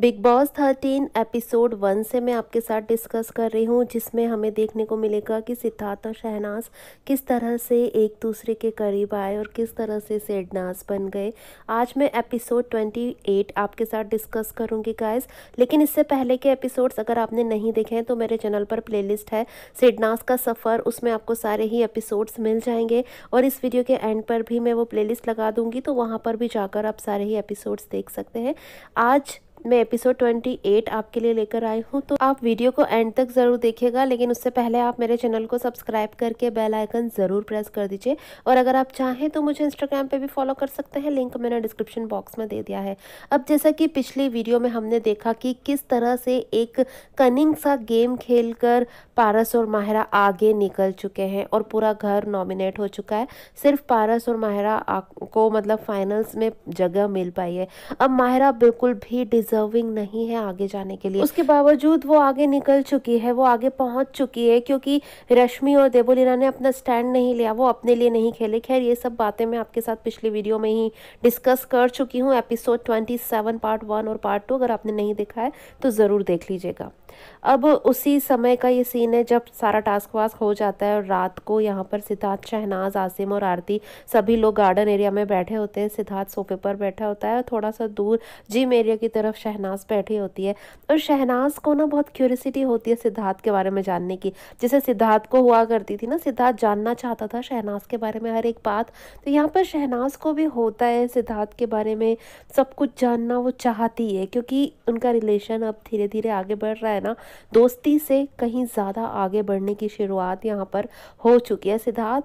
big Boss thirteen episode one से मैं आपके साथ डिस्कस कर रही हूँ जिसमें हमें देखने को मिलेगा कि सिद्धार्थ और शहनाज किस तरह से एक दूसरे के करीब आए और किस तरह से सेडनाज बन गए आज मैं एपिसोड ट्वेंटी एट आपके साथ डिस्कस करूँगी गाइस लेकिन इससे पहले के एपिसोड्स अगर आपने नहीं देखे हैं तो मेरे चैनल पर प्ले है सेडनाज का सफ़र उसमें आपको सारे ही एपिसोड्स मिल जाएंगे और इस वीडियो के एंड पर भी मैं वो प्ले लगा दूँगी तो वहाँ पर भी जाकर आप सारे ही एपिसोड्स देख सकते हैं आज मैं एपिसोड 28 आपके लिए लेकर आई हूँ तो आप वीडियो को एंड तक ज़रूर देखिएगा लेकिन उससे पहले आप मेरे चैनल को सब्सक्राइब करके बेल आइकन ज़रूर प्रेस कर दीजिए और अगर आप चाहें तो मुझे इंस्टाग्राम पे भी फॉलो कर सकते हैं लिंक मैंने डिस्क्रिप्शन बॉक्स में दे दिया है अब जैसा कि पिछली वीडियो में हमने देखा कि किस तरह से एक कनिंग सा गेम खेल कर पारस और माहिरा आगे निकल चुके हैं और पूरा घर नॉमिनेट हो चुका है सिर्फ पारस और माहिरा को मतलब फाइनल्स में जगह मिल पाई है अब माहिरा बिल्कुल भी डिज डिजर्विंग नहीं है आगे जाने के लिए उसके बावजूद वो आगे निकल चुकी है वो आगे पहुंच चुकी है क्योंकि रश्मि और देबोलीना ने अपना स्टैंड नहीं लिया वो अपने लिए नहीं खेले खैर ये सब बातें मैं आपके साथ पिछली वीडियो में ही डिस्कस कर चुकी हूँ episode twenty seven part one और पार्ट टू अगर आपने नहीं देखा है तो ज़रूर देख लीजिएगा अब उसी समय का ये सीन है जब सारा टास्क वास्क हो जाता है और रात को यहाँ पर सिद्धार्थ शहनाज आसिम और आरती सभी लोग गार्डन एरिया में बैठे होते हैं सिद्धार्थ सोफे पर बैठा होता है थोड़ा सा दूर जिम एरिया की तरफ शहनाज बैठी होती है और शहनाज को ना बहुत क्यूरिसिटी होती है सिद्धार्थ के बारे में जानने की जैसे सिद्धार्थ को हुआ करती थी ना सिद्धार्थ जानना चाहता था शहनाज के बारे में हर एक बात तो यहाँ पर शहनाज को भी होता है सिद्धार्थ के बारे में सब कुछ जानना वो चाहती है क्योंकि उनका रिलेशन अब धीरे धीरे आगे बढ़ रहा है ना दोस्ती से कहीं ज़्यादा आगे बढ़ने की शुरुआत यहाँ पर हो चुकी है सिद्धार्थ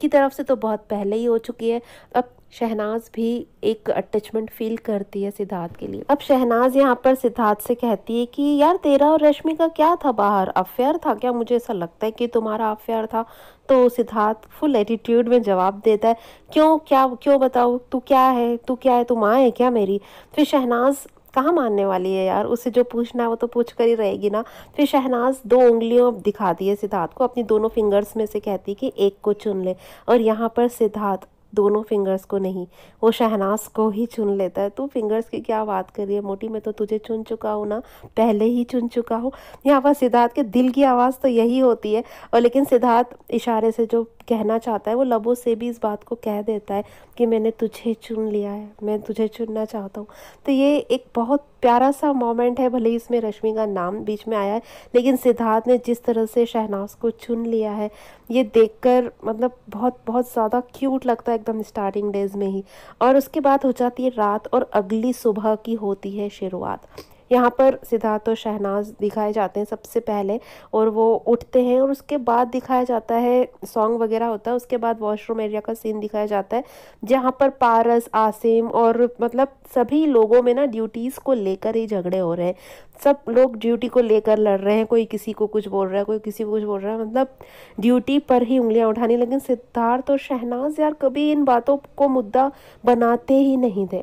की तरफ से तो बहुत पहले ही हो चुकी है अब शहनाज भी एक अटैचमेंट फील करती है सिद्धार्थ के लिए अब शहनाज यहाँ पर सिद्धार्थ से कहती है कि यार तेरा और रश्मि का क्या था बाहर अफेयर था क्या मुझे ऐसा लगता है कि तुम्हारा अफेयर था तो सिद्धार्थ फुल एटीट्यूड में जवाब देता है क्यों क्या क्यों बताओ तू क्या है तू क्या है तू माँ है क्या मेरी फिर शहनाज कहाँ मानने वाली है यार उसे जो पूछना है वो तो पूछ कर ही रहेगी ना फिर शहनाज दो उंगलियों दिखाती है सिद्धार्थ को अपनी दोनों फिंगर्स में से कहती है कि एक को चुन ले और यहाँ पर सिद्धार्थ दोनों फिंगर्स को नहीं वो शहनाज को ही चुन लेता है तू फिंगर्स की क्या बात कर रही है मोटी मैं तो तुझे चुन चुका हूँ ना पहले ही चुन चुका हूँ यहाँ पर सिद्धार्थ के दिल की आवाज़ तो यही होती है और लेकिन सिद्धार्थ इशारे से जो कहना चाहता है वो लबों से भी इस बात को कह देता है कि मैंने तुझे चुन लिया है मैं तुझे चुनना चाहता हूँ तो ये एक बहुत प्यारा सा मोमेंट है भले ही इसमें रश्मि का नाम बीच में आया है लेकिन सिद्धार्थ ने जिस तरह से शहनाज को चुन लिया है ये देखकर मतलब बहुत बहुत ज़्यादा क्यूट लगता है एकदम स्टार्टिंग डेज में ही और उसके बाद हो जाती है रात और अगली सुबह की होती है शुरुआत यहाँ पर सिद्धार्थ और शहनाज दिखाए जाते हैं सबसे पहले और वो उठते हैं और उसके बाद दिखाया जाता है सॉन्ग वगैरह होता है उसके बाद वॉशरूम एरिया का सीन दिखाया जाता है जहाँ पर पारस आसिम और मतलब सभी लोगों में ना ड्यूटीज़ को लेकर ही झगड़े हो रहे हैं सब लोग ड्यूटी को लेकर लड़ रहे हैं कोई किसी को कुछ बोल रहा है कोई किसी को कुछ बोल रहा है मतलब ड्यूटी पर ही उंगलियां उठाने लगे सिद्धार्थ और शहनाज यार कभी इन बातों को मुद्दा बनाते ही नहीं थे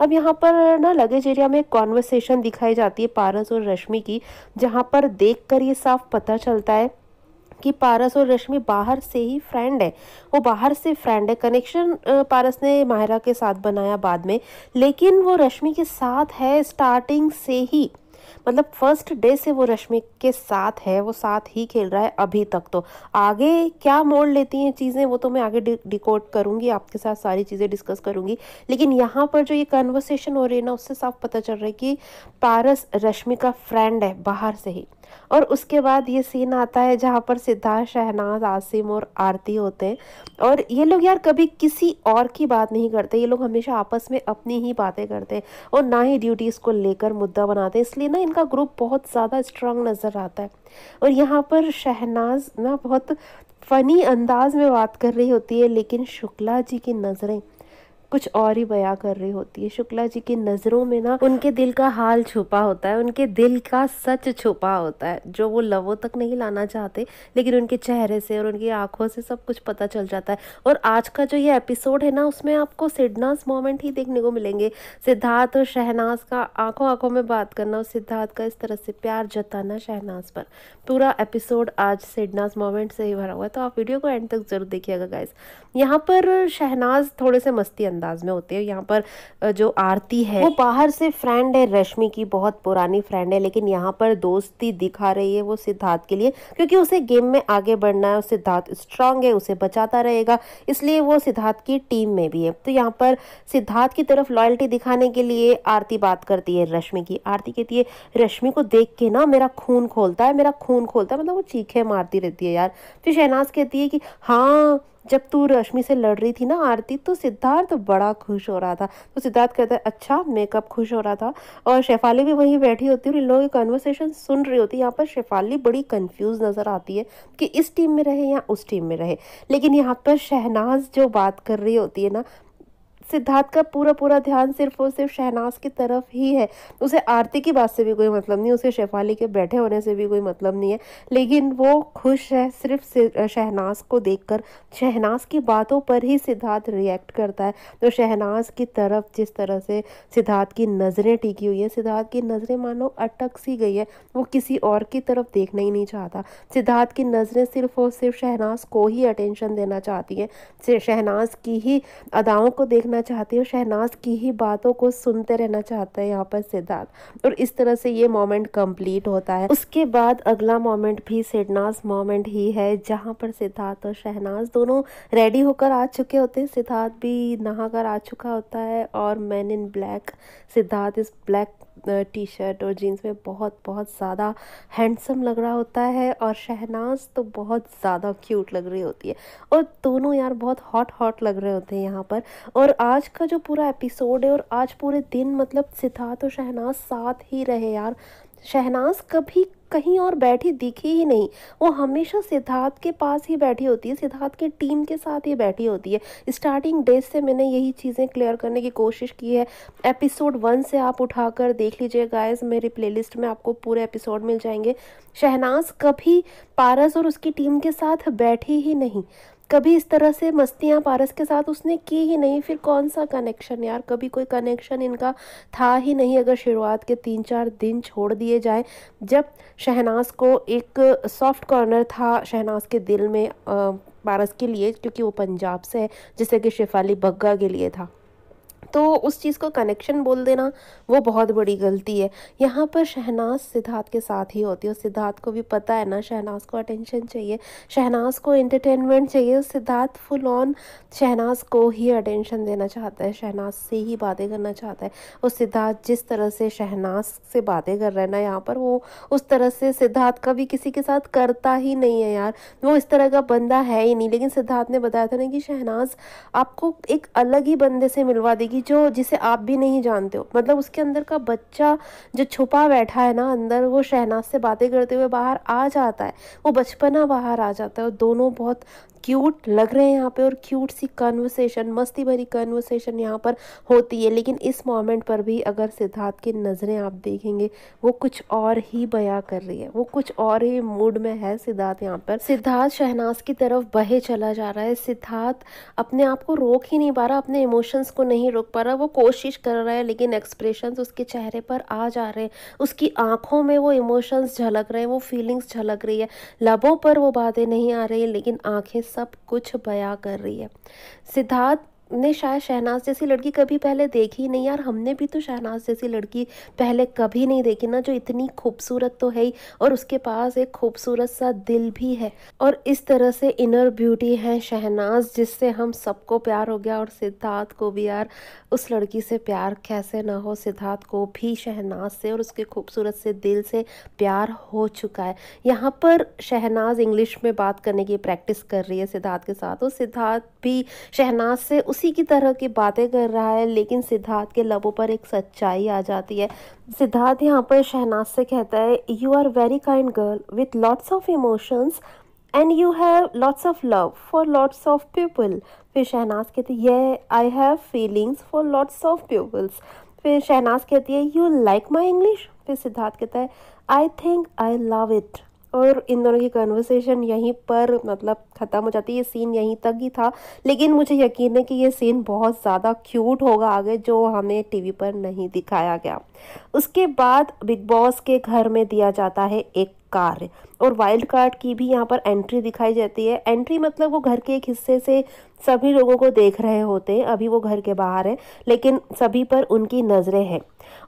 अब यहाँ पर ना लगेज एरिया में कॉन्वर्सेशन दिखाई जाती है पारस और रश्मि की जहाँ पर देख कर ये साफ पता चलता है कि पारस और रश्मि बाहर से ही फ्रेंड है वो बाहर से फ्रेंड है कनेक्शन पारस ने माहिरा के साथ बनाया बाद में लेकिन वो रश्मि के साथ है स्टार्टिंग से ही मतलब फर्स्ट डे से वो रश्मि के साथ है वो साथ ही खेल रहा है अभी तक तो आगे क्या मोड़ लेती हैं चीज़ें वो तो मैं आगे डिकोड करूँगी आपके साथ सारी चीज़ें डिस्कस करूँगी लेकिन यहाँ पर जो ये कन्वर्सेशन हो रही है ना उससे साफ पता चल रहा है कि पारस रश्मि का फ्रेंड है बाहर से ही और उसके बाद ये सीन आता है जहाँ पर सिद्धार्थ शहनाज आसिम और आरती होते हैं और ये लोग यार कभी किसी और की बात नहीं करते ये लोग हमेशा आपस में अपनी ही बातें करते हैं और ना ही ड्यूटीज़ को लेकर मुद्दा बनाते हैं इसलिए ना इनका ग्रुप बहुत ज़्यादा स्ट्रांग नज़र आता है और यहाँ पर शहनाज ना बहुत फ़नी अंदाज में बात कर रही होती है लेकिन शुक्ला जी की नज़रें कुछ और ही बया कर रही होती है शुक्ला जी की नजरों में ना उनके दिल का हाल छुपा होता है उनके दिल का सच छुपा होता है जो वो लवों तक नहीं लाना चाहते लेकिन उनके चेहरे से और उनकी आंखों से सब कुछ पता चल जाता है और आज का जो ये एपिसोड है ना उसमें आपको सिडनास मोमेंट ही देखने को मिलेंगे सिद्धार्थ और शहनाज का आंखों आंखों में बात करना और सिद्धार्थ का इस तरह से प्यार जताना शहनाज पर पूरा एपिसोड आज सिडनास मोमेंट से ही भरा हुआ है तो आप वीडियो को एंड तक जरूर देखिएगा गाइज यहाँ पर शहनाज थोड़े से मस्ती अंदर अंदाज में होते हैं यहाँ पर जो आरती है वो बाहर से फ्रेंड है रश्मि की बहुत पुरानी फ्रेंड है लेकिन यहाँ पर दोस्ती दिखा रही है वो सिद्धार्थ के लिए क्योंकि उसे गेम में आगे बढ़ना है सिद्धार्थ स्ट्रांग है उसे बचाता रहेगा इसलिए वो सिद्धार्थ की टीम में भी है तो यहाँ पर सिद्धार्थ की तरफ लॉयल्टी दिखाने के लिए आरती बात करती है रश्मि की आरती कहती है रश्मि को देख के ना मेरा खून खोलता है मेरा खून खोलता है मतलब वो चीखे मारती रहती है यार फिर शहनाज कहती है कि हाँ जब तू रश्मि से लड़ रही थी ना आरती तो सिद्धार्थ बड़ा खुश हो रहा था तो सिद्धार्थ कहता है अच्छा मेकअप खुश हो रहा था और शेफाली भी वहीं बैठी होती है और इन लोगों की कन्वर्सेशन सुन रही होती है यहाँ पर शेफाली बड़ी कन्फ्यूज नज़र आती है कि इस टीम में रहे या उस टीम में रहे लेकिन यहाँ पर शहनाज जो बात कर रही होती है ना सिद्धार्थ का पूरा पूरा ध्यान सिर्फ और सिर्फ शहनाज की तरफ ही है उसे आरती की बात से भी कोई मतलब नहीं उसे शेफाली के बैठे होने से भी कोई मतलब नहीं है लेकिन वो खुश है सिर्फ शहनाज को देखकर शहनाज की बातों पर ही सिद्धार्थ रिएक्ट करता है तो शहनाज की तरफ जिस तरह से सिद्धार्थ की नज़रें टिकी हुई है सिद्धार्थ की नज़रें मानो अटक सी गई है वो किसी और की तरफ देखना ही नहीं चाहता सिद्धार्थ की नज़रें सिर्फ और सिर्फ शहनाज को ही अटेंशन देना चाहती है शहनाज की ही अदाओं को देखना करना चाहती है शहनाज की ही बातों को सुनते रहना चाहता है यहाँ पर सिद्धार्थ और इस तरह से ये मोमेंट कंप्लीट होता है उसके बाद अगला मोमेंट भी सिद्धनाज मोमेंट ही है जहाँ पर सिद्धार्थ और शहनाज दोनों रेडी होकर आ चुके होते हैं सिद्धार्थ भी नहा आ चुका होता है और मैन इन ब्लैक सिद्धार्थ इस ब्लैक टी शर्ट और जीन्स में बहुत बहुत ज़्यादा हैंडसम लग रहा होता है और शहनाज तो बहुत ज़्यादा क्यूट लग रही होती है और दोनों यार बहुत हॉट हॉट लग रहे होते हैं यहाँ पर और आज का जो पूरा एपिसोड है और आज पूरे दिन मतलब सिद्धार्थ और शहनाज साथ ही रहे यार शहनाज कभी कहीं और बैठी दिखी ही नहीं वो हमेशा सिद्धार्थ के पास ही बैठी होती है सिद्धार्थ की टीम के साथ ही बैठी होती है स्टार्टिंग डेज से मैंने यही चीज़ें क्लियर करने की कोशिश की है एपिसोड वन से आप उठाकर देख लीजिए गाइस मेरी प्लेलिस्ट में आपको पूरे एपिसोड मिल जाएंगे शहनाज कभी पारस और उसकी टीम के साथ बैठी ही नहीं कभी इस तरह से मस्तियाँ पारस के साथ उसने की ही नहीं फिर कौन सा कनेक्शन यार कभी कोई कनेक्शन इनका था ही नहीं अगर शुरुआत के तीन चार दिन छोड़ दिए जाए जब शहनाज को एक सॉफ्ट कॉर्नर था शहनाज के दिल में पारस के लिए क्योंकि वो पंजाब से है जैसे कि शेफाली बग्गा के लिए था तो उस चीज़ को कनेक्शन बोल देना वो बहुत बड़ी गलती है यहाँ पर शहनाज सिद्धार्थ के साथ ही होती है और सिद्धार्थ को भी पता है ना शहनाज को अटेंशन चाहिए शहनाज को एंटरटेनमेंट चाहिए सिद्धार्थ फुल ऑन शहनाज को ही अटेंशन देना चाहता है शहनाज से ही बातें करना चाहता है और सिद्धार्थ जिस तरह से शहनाज से बातें कर रहे हैं ना यहाँ पर वो उस तरह से सिद्धार्थ का भी किसी के साथ करता ही नहीं है यार वो इस तरह का बंदा है ही नहीं लेकिन सिद्धार्थ ने बताया था ना कि शहनाज आपको एक अलग ही बंदे से मिलवा देगी जो जिसे आप भी नहीं जानते हो मतलब उसके अंदर का बच्चा जो छुपा बैठा है ना अंदर वो शहनाज से बातें करते हुए बाहर आ जाता है वो बचपना बाहर आ जाता है और दोनों बहुत क्यूट लग रहे हैं यहाँ पे और क्यूट सी कन्वर्सेशन मस्ती भरी कन्वर्सेशन यहाँ पर होती है लेकिन इस मोमेंट पर भी अगर सिद्धार्थ की नज़रें आप देखेंगे वो कुछ और ही बया कर रही है वो कुछ और ही मूड में है सिद्धार्थ यहाँ पर सिद्धार्थ शहनाज की तरफ बहे चला जा रहा है सिद्धार्थ अपने आप को रोक ही नहीं पा रहा अपने इमोशंस को नहीं रोक पा रहा वो कोशिश कर रहा है लेकिन एक्सप्रेशन उसके चेहरे पर आ जा रहे हैं उसकी आंखों में वो इमोशंस झलक रहे हैं वो फीलिंग्स झलक रही है लबों पर वो बातें नहीं आ रही लेकिन आंखें सब कुछ बयां कर रही है सिद्धार्थ ने शायद शहनाज जैसी लड़की कभी पहले देखी नहीं यार हमने भी तो शहनाज जैसी लड़की पहले कभी नहीं देखी ना जो इतनी खूबसूरत तो है ही और उसके पास एक खूबसूरत सा दिल भी है और इस तरह से इनर ब्यूटी है शहनाज जिससे हम सबको प्यार हो गया और सिद्धार्थ को भी यार उस लड़की से प्यार कैसे ना हो सिद्धार्थ को भी शहनाज से और उसके खूबसूरत से दिल से प्यार हो चुका है यहाँ पर शहनाज इंग्लिश में बात करने की प्रैक्टिस कर रही है सिद्धार्थ के साथ और सिद्धार्थ भी शहनाज से उस उसी की तरह की बातें कर रहा है लेकिन सिद्धार्थ के लबों पर एक सच्चाई आ जाती है सिद्धार्थ यहाँ पर शहनाज से कहता है you are very kind girl with lots of emotions and you have lots of love for lots of people फिर शहनाज कहती है ये I have feelings for lots of peoples फिर शहनाज कहती है यू लाइक माई इंग्लिश फिर सिद्धार्थ कहता है I think I love it और इन दोनों की कन्वर्सेशन यहीं पर मतलब ख़त्म हो जाती है ये सीन यहीं तक ही था लेकिन मुझे यकीन है कि ये सीन बहुत ज़्यादा क्यूट होगा आगे जो हमें टीवी पर नहीं दिखाया गया उसके बाद बिग बॉस के घर में दिया जाता है एक कार्य और वाइल्ड कार्ड की भी यहाँ पर एंट्री दिखाई जाती है एंट्री मतलब वो घर के एक हिस्से से सभी लोगों को देख रहे होते हैं अभी वो घर के बाहर हैं लेकिन सभी पर उनकी नज़रें हैं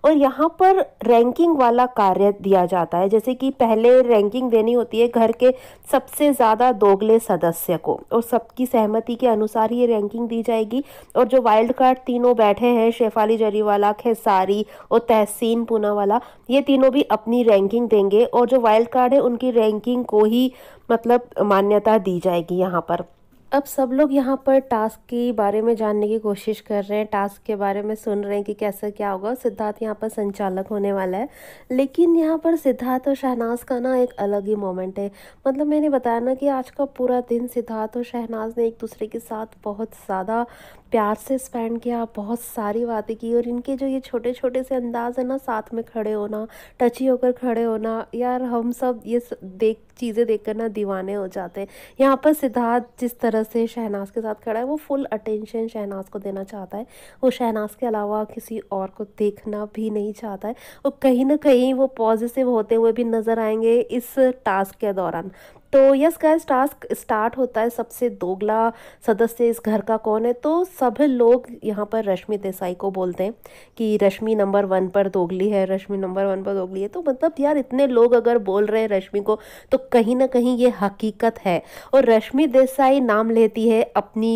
और यहाँ पर रैंकिंग वाला कार्य दिया जाता है जैसे कि पहले रैंकिंग देनी होती है घर के सबसे ज़्यादा दोगले सदस्य को और सबकी सहमति के अनुसार ये रैंकिंग दी जाएगी और जो वाइल्ड कार्ड तीनों बैठे हैं शेफाली जरीवाला खेसारी और तहसीन पूनावाला ये तीनों भी अपनी रैंकिंग देंगे और जो वाइल्ड कार्ड है उनकी रैंकिंग को ही मतलब मान्यता दी जाएगी यहाँ पर अब सब लोग यहाँ पर टास्क के बारे में जानने की कोशिश कर रहे हैं टास्क के बारे में सुन रहे हैं कि कैसे क्या होगा सिद्धार्थ यहाँ पर संचालक होने वाला है लेकिन यहाँ पर सिद्धार्थ और शहनाज का ना एक अलग ही मोमेंट है मतलब मैंने बताया ना कि आज का पूरा दिन सिद्धार्थ और शहनाज ने एक दूसरे के साथ बहुत ज़्यादा प्यार से स्पेंड किया बहुत सारी बातें की और इनके जो ये छोटे छोटे से अंदाज़ है ना साथ में खड़े होना टची होकर खड़े होना यार हम सब ये देख चीज़ें देखकर ना दीवाने हो जाते हैं यहाँ पर सिद्धार्थ जिस तरह से शहनाज के साथ खड़ा है वो फुल अटेंशन शहनाज को देना चाहता है वो शहनाज के अलावा किसी और को देखना भी नहीं चाहता है और कहीं ना कहीं वो पॉजिटिव होते हुए भी नज़र आएंगे इस टास्क के दौरान तो यस गाइस टास्क स्टार्ट होता है सबसे दोगला सदस्य इस घर का कौन है तो सभी लोग यहाँ पर रश्मि देसाई को बोलते हैं कि रश्मि नंबर वन पर दोगली है रश्मि नंबर वन पर दोगली है तो मतलब यार इतने लोग अगर बोल रहे हैं रश्मि को तो कहीं ना कहीं ये हकीकत है और रश्मि देसाई नाम लेती है अपनी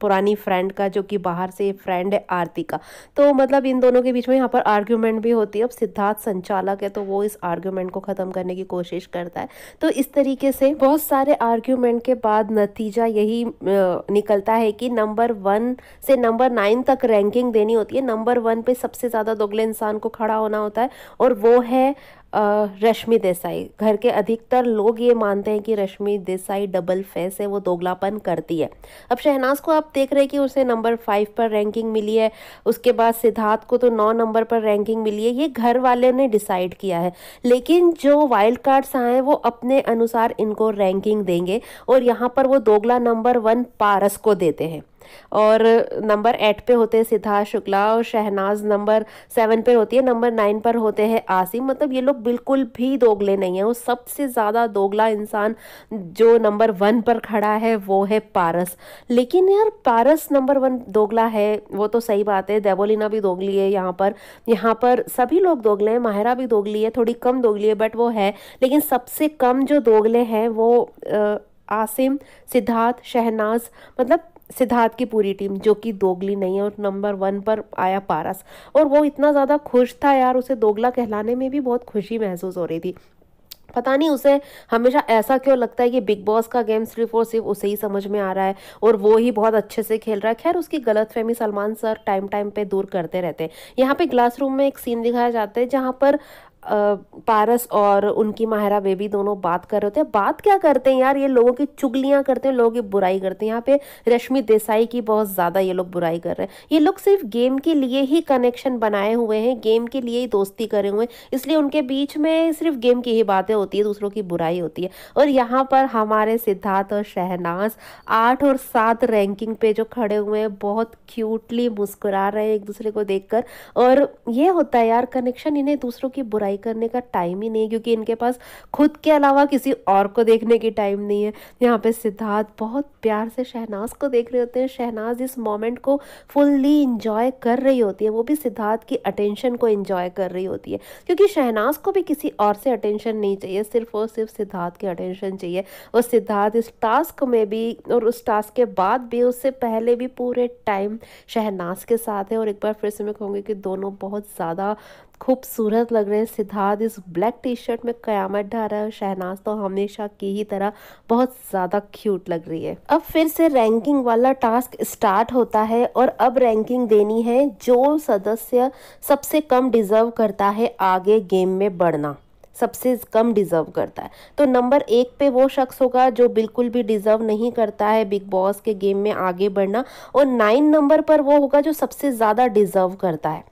पुरानी फ्रेंड का जो कि बाहर से फ्रेंड है आरती का तो मतलब इन दोनों के बीच में यहाँ पर आर्ग्यूमेंट भी होती है अब सिद्धार्थ संचालक है तो वो इस आर्ग्यूमेंट को ख़त्म करने की कोशिश करता है तो इस तरीके से बहुत सारे आर्ग्यूमेंट के बाद नतीजा यही निकलता है कि नंबर वन से नंबर नाइन तक रैंकिंग देनी होती है नंबर वन पे सबसे ज़्यादा दोगले इंसान को खड़ा होना होता है और वो है रश्मि देसाई घर के अधिकतर लोग ये मानते हैं कि रश्मि देसाई डबल फेस है वो दोगलापन करती है अब शहनाज को आप देख रहे हैं कि उसे नंबर फाइव पर रैंकिंग मिली है उसके बाद सिद्धार्थ को तो नौ नंबर पर रैंकिंग मिली है ये घर वाले ने डिसाइड किया है लेकिन जो वाइल्ड कार्ड्स आए वो अपने अनुसार इनको रैंकिंग देंगे और यहाँ पर वो दोगला नंबर वन पारस को देते हैं और नंबर एट पे होते हैं सिद्धार्थ शुक्ला और शहनाज नंबर सेवन पर होती है नंबर नाइन पर होते हैं आसिम मतलब ये लोग बिल्कुल भी दोगले नहीं हैं वो सबसे ज़्यादा दोगला इंसान जो नंबर वन पर खड़ा है वो है पारस लेकिन यार पारस नंबर वन दोगला है वो तो सही बात है देवोलिना भी दोगली है यहाँ पर यहाँ पर सभी लोग दोगले हैं माहिरा भी दोगली है थोड़ी कम दोगली है बट वो है लेकिन सबसे कम जो दोगले हैं वो आसिम सिद्धार्थ शहनाज मतलब सिद्धार्थ की पूरी टीम जो कि दोगली नहीं है और नंबर वन पर आया पारस और वो इतना ज़्यादा खुश था यार उसे दोगला कहलाने में भी बहुत खुशी महसूस हो रही थी पता नहीं उसे हमेशा ऐसा क्यों लगता है कि बिग बॉस का गेम सिर्फ और सिर्फ उसे ही समझ में आ रहा है और वो ही बहुत अच्छे से खेल रहा है खैर उसकी गलत फहमी सलमान सर टाइम टाइम पे दूर करते रहते हैं यहाँ पे ग्लास रूम में एक सीन दिखाया जाता है जहाँ पर पारस और उनकी माहरा बेबी दोनों बात कर रहे होते हैं बात क्या करते हैं यार ये लोगों की चुगलियाँ करते हैं लोगों की बुराई करते हैं यहाँ पे रश्मि देसाई की बहुत ज़्यादा ये लोग बुराई कर रहे हैं ये लोग सिर्फ गेम के लिए ही कनेक्शन बनाए हुए हैं गेम के लिए ही दोस्ती करे हुए हैं इसलिए उनके बीच में सिर्फ गेम की ही बातें होती है दूसरों की बुराई होती है और यहाँ पर हमारे सिद्धार्थ और शहनाज आठ और सात रैंकिंग पे जो खड़े हुए हैं बहुत क्यूटली मुस्कुरा रहे हैं एक दूसरे को देख और ये होता है यार कनेक्शन इन्हें दूसरों की बुराई ट्राई करने का टाइम ही नहीं है क्योंकि इनके पास खुद के अलावा किसी और को देखने की टाइम नहीं है यहाँ पे सिद्धार्थ बहुत प्यार से शहनाज को देख रहे होते हैं शहनाज इस मोमेंट को फुल्ली इंजॉय कर रही होती है वो भी सिद्धार्थ की अटेंशन को इंजॉय कर रही होती है क्योंकि शहनाज को भी किसी और से अटेंशन नहीं चाहिए सिर्फ और सिर्फ सिद्धार्थ की अटेंशन चाहिए और सिद्धार्थ इस टास्क में भी और उस टास्क के बाद भी उससे पहले भी पूरे टाइम शहनाज के साथ है और एक बार फिर से मैं कहूँगी कि दोनों बहुत ज़्यादा खूबसूरत लग रहे हैं सिद्धार्थ इस ब्लैक टी शर्ट में कयामत ढा रहा है शहनाज तो हमेशा की ही तरह बहुत ज़्यादा क्यूट लग रही है अब फिर से रैंकिंग वाला टास्क स्टार्ट होता है और अब रैंकिंग देनी है जो सदस्य सबसे कम डिजर्व करता है आगे गेम में बढ़ना सबसे कम डिज़र्व करता है तो नंबर एक पे वो शख्स होगा जो बिल्कुल भी डिज़र्व नहीं करता है बिग बॉस के गेम में आगे बढ़ना और नाइन नंबर पर वो होगा जो सबसे ज़्यादा डिज़र्व करता है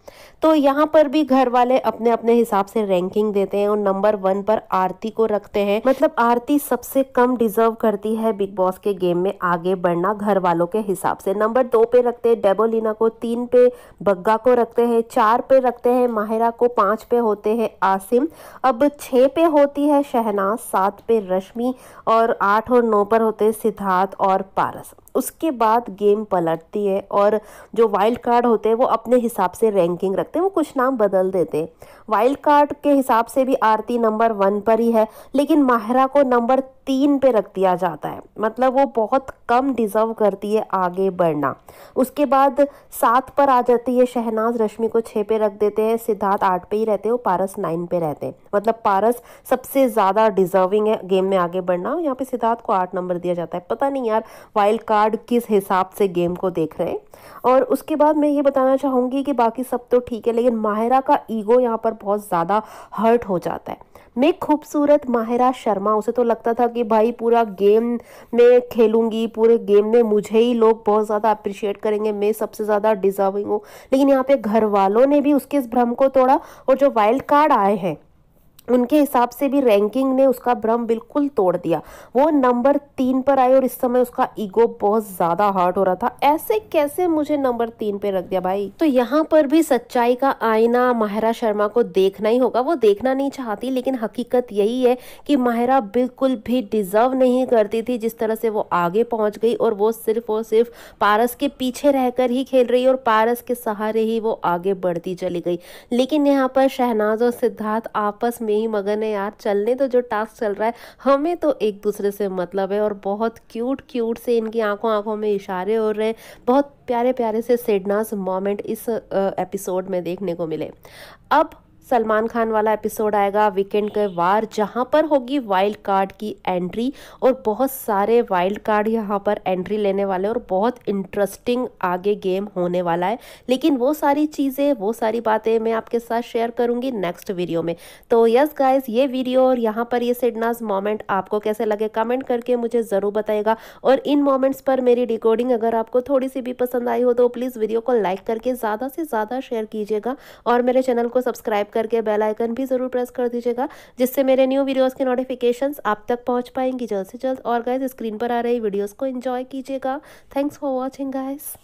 तो यहाँ पर भी घर वाले अपने अपने हिसाब से रैंकिंग देते हैं और नंबर वन पर आरती को रखते हैं मतलब आरती सबसे कम डिज़र्व करती है बिग बॉस के गेम में आगे बढ़ना घर वालों के हिसाब से नंबर दो पे रखते हैं डेबोलिना को तीन पे बग्गा को रखते हैं चार पे रखते हैं माहिरा को पाँच पे होते हैं आसिम अब छः पे होती है शहनाज सात पे रश्मि और आठ और नौ पर होते हैं सिद्धार्थ और पारस उसके बाद गेम पलटती है और जो वाइल्ड कार्ड होते हैं वो अपने हिसाब से रैंकिंग रखते हैं वो कुछ नाम बदल देते हैं वाइल्ड कार्ड के हिसाब से भी आरती नंबर वन पर ही है लेकिन माहरा को नंबर तीन पे रख दिया जाता है मतलब वो बहुत कम डिज़र्व करती है आगे बढ़ना उसके बाद सात पर आ जाती है शहनाज रश्मि को छः पे रख देते हैं सिद्धार्थ आठ पे ही रहते हैं और पारस नाइन पे रहते हैं मतलब पारस सबसे ज़्यादा डिज़र्विंग है गेम में आगे बढ़ना यहाँ पे सिद्धार्थ को आठ नंबर दिया जाता है पता नहीं यार वाइल्ड कार्ड किस हिसाब से गेम को देख रहे हैं और उसके बाद मैं ये बताना चाहूँगी कि बाकी सब तो ठीक है लेकिन माहिरा का ईगो यहाँ पर बहुत ज़्यादा हर्ट हो जाता है मैं खूबसूरत माहिरा शर्मा उसे तो लगता था कि भाई पूरा गेम में खेलूंगी पूरे गेम में मुझे ही लोग बहुत ज़्यादा अप्रिशिएट करेंगे मैं सबसे ज़्यादा डिजर्विंग हूँ लेकिन यहाँ पे घर वालों ने भी उसके इस भ्रम को तोड़ा और जो वाइल्ड कार्ड आए हैं उनके हिसाब से भी रैंकिंग ने उसका भ्रम बिल्कुल तोड़ दिया वो नंबर तीन पर आए और इस समय उसका ईगो बहुत ज़्यादा हार्ट हो रहा था ऐसे कैसे मुझे नंबर तीन पे रख दिया भाई तो यहाँ पर भी सच्चाई का आईना माहिरा शर्मा को देखना ही होगा वो देखना नहीं चाहती लेकिन हकीकत यही है कि माहिरा बिल्कुल भी डिजर्व नहीं करती थी जिस तरह से वो आगे पहुंच गई और वो सिर्फ और सिर्फ पारस के पीछे रहकर ही खेल रही और पारस के सहारे ही वो आगे बढ़ती चली गई लेकिन यहाँ पर शहनाज और सिद्धार्थ आपस में ही मगन है यार चलने तो जो टास्क चल रहा है हमें तो एक दूसरे से मतलब है और बहुत क्यूट क्यूट से इनकी आंखों आंखों में इशारे हो रहे हैं बहुत प्यारे प्यारे से सेडनास मोमेंट इस एपिसोड में देखने को मिले अब सलमान खान वाला एपिसोड आएगा वीकेंड के वार जहाँ पर होगी वाइल्ड कार्ड की एंट्री और बहुत सारे वाइल्ड कार्ड यहाँ पर एंट्री लेने वाले और बहुत इंटरेस्टिंग आगे गेम होने वाला है लेकिन वो सारी चीज़ें वो सारी बातें मैं आपके साथ शेयर करूंगी नेक्स्ट वीडियो में तो यस गाइज ये वीडियो और यहाँ पर ये सिडनाज मोमेंट आपको कैसे लगे कमेंट करके मुझे ज़रूर बताएगा और इन मोमेंट्स पर मेरी रिकॉर्डिंग अगर आपको थोड़ी सी भी पसंद आई हो तो प्लीज़ वीडियो को लाइक करके ज़्यादा से ज़्यादा शेयर कीजिएगा और मेरे चैनल को सब्सक्राइब करके बेल आइकन भी ज़रूर प्रेस कर दीजिएगा जिससे मेरे न्यू वीडियोस के नोटिफिकेशन आप तक पहुंच पाएंगी जल्द से जल्द और गाइज स्क्रीन पर आ रही वीडियोज़ को एंजॉय कीजिएगा थैंक्स फॉर वॉचिंग गाइज़